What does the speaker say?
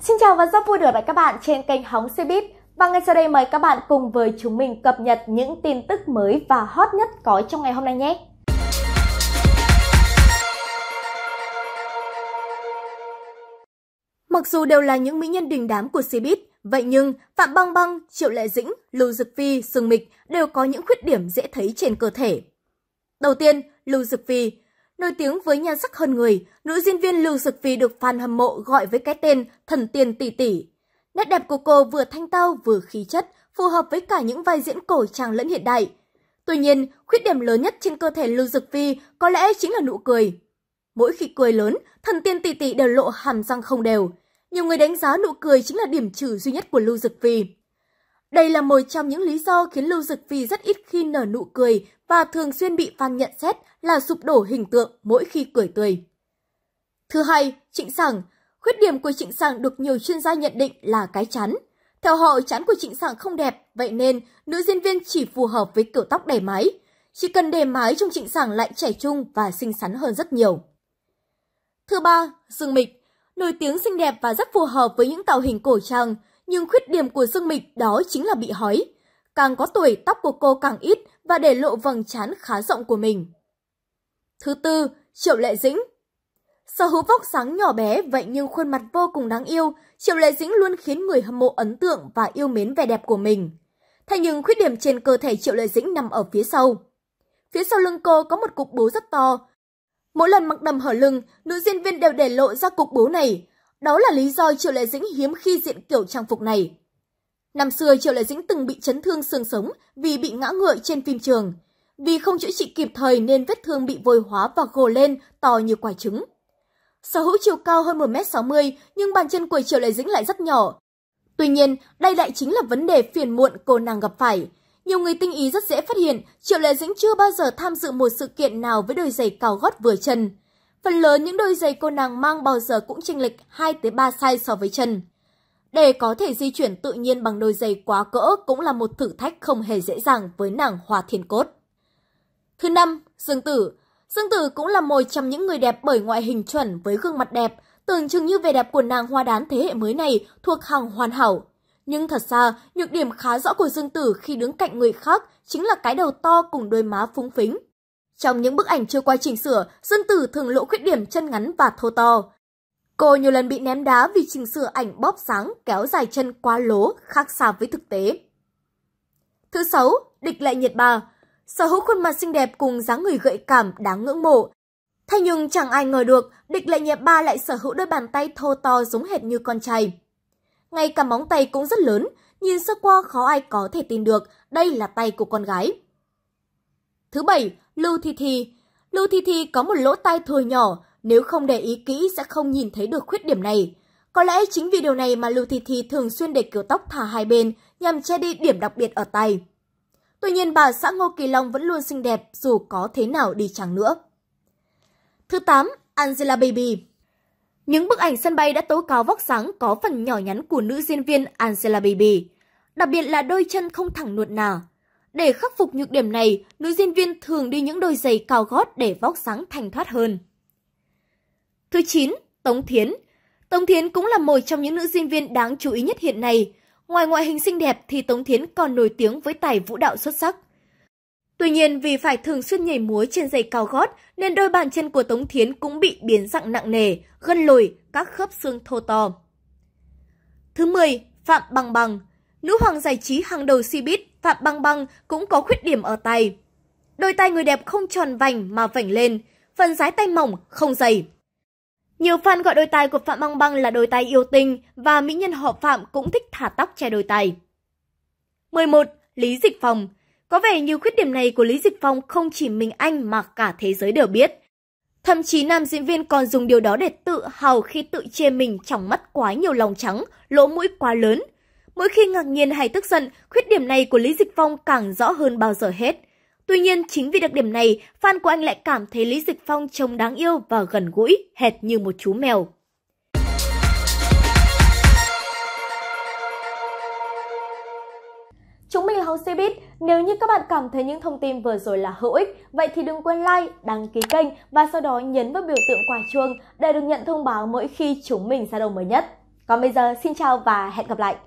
Xin chào và rất vui được gặp các bạn trên kênh Hóng Xe Bíp. Và ngay sau đây mời các bạn cùng với chúng mình cập nhật những tin tức mới và hot nhất có trong ngày hôm nay nhé. Mặc dù đều là những mỹ nhân đình đám của Cbiz, vậy nhưng Phạm Băng Băng, Triệu Lệ Dĩnh, Lưu Dực Phi, Sương Mịch đều có những khuyết điểm dễ thấy trên cơ thể. Đầu tiên, Lưu Dực Phi Nổi tiếng với nhan sắc hơn người, nữ diễn viên Lưu Dực Phi được fan hâm mộ gọi với cái tên Thần Tiên Tỷ Tỷ. Nét đẹp của cô vừa thanh tao vừa khí chất, phù hợp với cả những vai diễn cổ trang lẫn hiện đại. Tuy nhiên, khuyết điểm lớn nhất trên cơ thể Lưu Dực Phi có lẽ chính là nụ cười. Mỗi khi cười lớn, thần tiên tỷ tỷ đều lộ hàm răng không đều. Nhiều người đánh giá nụ cười chính là điểm trừ duy nhất của Lưu Dực Phi. Đây là một trong những lý do khiến Lưu Dực Phi rất ít khi nở nụ cười và thường xuyên bị fan nhận xét là sụp đổ hình tượng mỗi khi cười tươi. Thứ hai, Trịnh Sảng. Khuyết điểm của Trịnh Sảng được nhiều chuyên gia nhận định là cái chắn. Theo họ, chán của Trịnh Sảng không đẹp, vậy nên nữ diễn viên chỉ phù hợp với kiểu tóc để mái. Chỉ cần để mái trong Trịnh Sảng lại trẻ trung và xinh xắn hơn rất nhiều. Thứ ba, Dương Mịch. Nổi tiếng xinh đẹp và rất phù hợp với những tạo hình cổ trang nhưng khuyết điểm của Dương Mịch đó chính là bị hói. Càng có tuổi, tóc của cô càng ít và để lộ vầng trán khá rộng của mình. Thứ tư, Triệu Lệ Dĩnh Sở hữu vóc sáng nhỏ bé vậy nhưng khuôn mặt vô cùng đáng yêu, Triệu Lệ Dĩnh luôn khiến người hâm mộ ấn tượng và yêu mến vẻ đẹp của mình. Thế nhưng khuyết điểm trên cơ thể Triệu Lệ Dĩnh nằm ở phía sau. Phía sau lưng cô có một cục bú rất to. Mỗi lần mặc đầm hở lưng, nữ diễn viên đều để lộ ra cục bú này, đó là lý do Triệu Lệ Dĩnh hiếm khi diện kiểu trang phục này. Năm xưa Triệu Lệ Dĩnh từng bị chấn thương xương sống vì bị ngã ngựa trên phim trường. Vì không chữa trị kịp thời nên vết thương bị vôi hóa và gồ lên to như quả trứng. Sở hữu chiều cao hơn 1m60 nhưng bàn chân của Triệu Lệ Dĩnh lại rất nhỏ. Tuy nhiên, đây lại chính là vấn đề phiền muộn cô nàng gặp phải. Nhiều người tinh ý rất dễ phát hiện Triệu Lệ Dĩnh chưa bao giờ tham dự một sự kiện nào với đôi giày cao gót vừa chân. Phần lớn những đôi giày cô nàng mang bao giờ cũng chênh lệch 2 tới 3 size so với chân. Để có thể di chuyển tự nhiên bằng đôi giày quá cỡ cũng là một thử thách không hề dễ dàng với nàng Hoa Thiên Cốt. Thứ năm, Dương Tử. Dương Tử cũng là một trong những người đẹp bởi ngoại hình chuẩn với gương mặt đẹp, tưởng chừng như vẻ đẹp của nàng hoa đán thế hệ mới này thuộc hàng hoàn hảo. Nhưng thật ra, nhược điểm khá rõ của Dương Tử khi đứng cạnh người khác chính là cái đầu to cùng đôi má phúng phính. Trong những bức ảnh chưa qua chỉnh sửa, Dương Tử thường lộ khuyết điểm chân ngắn và thô to. Cô nhiều lần bị ném đá vì chỉnh sửa ảnh bóp sáng, kéo dài chân quá lố, khác xa với thực tế. Thứ sáu, địch lệ nhiệt bà. Sở hữu khuôn mặt xinh đẹp cùng dáng người gợi cảm đáng ngưỡng mộ. Thế nhưng chẳng ai ngờ được, địch lệ nhiệt ba lại sở hữu đôi bàn tay thô to giống hệt như con trai. Ngay cả móng tay cũng rất lớn, nhìn sơ qua khó ai có thể tin được đây là tay của con gái. Thứ bảy, Lưu Thi Thi. Lưu Thi Thi có một lỗ tai thừa nhỏ, nếu không để ý kỹ sẽ không nhìn thấy được khuyết điểm này. Có lẽ chính vì điều này mà Lưu Thi Thi thường xuyên để kiểu tóc thả hai bên nhằm che đi điểm đặc biệt ở tay. Tuy nhiên bà xã Ngô Kỳ Long vẫn luôn xinh đẹp dù có thế nào đi chẳng nữa. Thứ 8. Angela Baby Những bức ảnh sân bay đã tố cáo vóc sáng có phần nhỏ nhắn của nữ diễn viên Angela Baby. Đặc biệt là đôi chân không thẳng nuột nào. Để khắc phục nhược điểm này, nữ diễn viên thường đi những đôi giày cao gót để vóc dáng thành thoát hơn. Thứ 9. Tống Thiến Tống Thiến cũng là một trong những nữ diễn viên đáng chú ý nhất hiện nay. Ngoài ngoại hình xinh đẹp thì Tống Thiến còn nổi tiếng với tài vũ đạo xuất sắc. Tuy nhiên vì phải thường xuyên nhảy múa trên giày cao gót nên đôi bàn chân của Tống Thiến cũng bị biến dạng nặng nề, gân lồi, các khớp xương thô to. Thứ 10. Phạm Bằng Bằng Nữ hoàng giải trí hàng đầu Cbiz Phạm Băng Băng cũng có khuyết điểm ở tay. Đôi tay người đẹp không tròn vành mà vảnh lên, phần dái tay mỏng, không dày. Nhiều fan gọi đôi tay của Phạm Băng Băng là đôi tay yêu tinh và mỹ nhân họ Phạm cũng thích thả tóc che đôi tai. 11. Lý Dịch Phong Có vẻ như khuyết điểm này của Lý Dịch Phong không chỉ mình anh mà cả thế giới đều biết. Thậm chí nam diễn viên còn dùng điều đó để tự hào khi tự chê mình trong mắt quá nhiều lòng trắng, lỗ mũi quá lớn, Mỗi khi ngạc nhiên hay tức giận, khuyết điểm này của Lý Dịch Phong càng rõ hơn bao giờ hết. Tuy nhiên, chính vì đặc điểm này, fan của anh lại cảm thấy Lý Dịch Phong trông đáng yêu và gần gũi, hệt như một chú mèo. Chúng mình là Hồng Cbiz. Nếu như các bạn cảm thấy những thông tin vừa rồi là hữu ích, vậy thì đừng quên like, đăng ký kênh và sau đó nhấn vào biểu tượng quả chuông để được nhận thông báo mỗi khi chúng mình ra đầu mới nhất. Còn bây giờ, xin chào và hẹn gặp lại!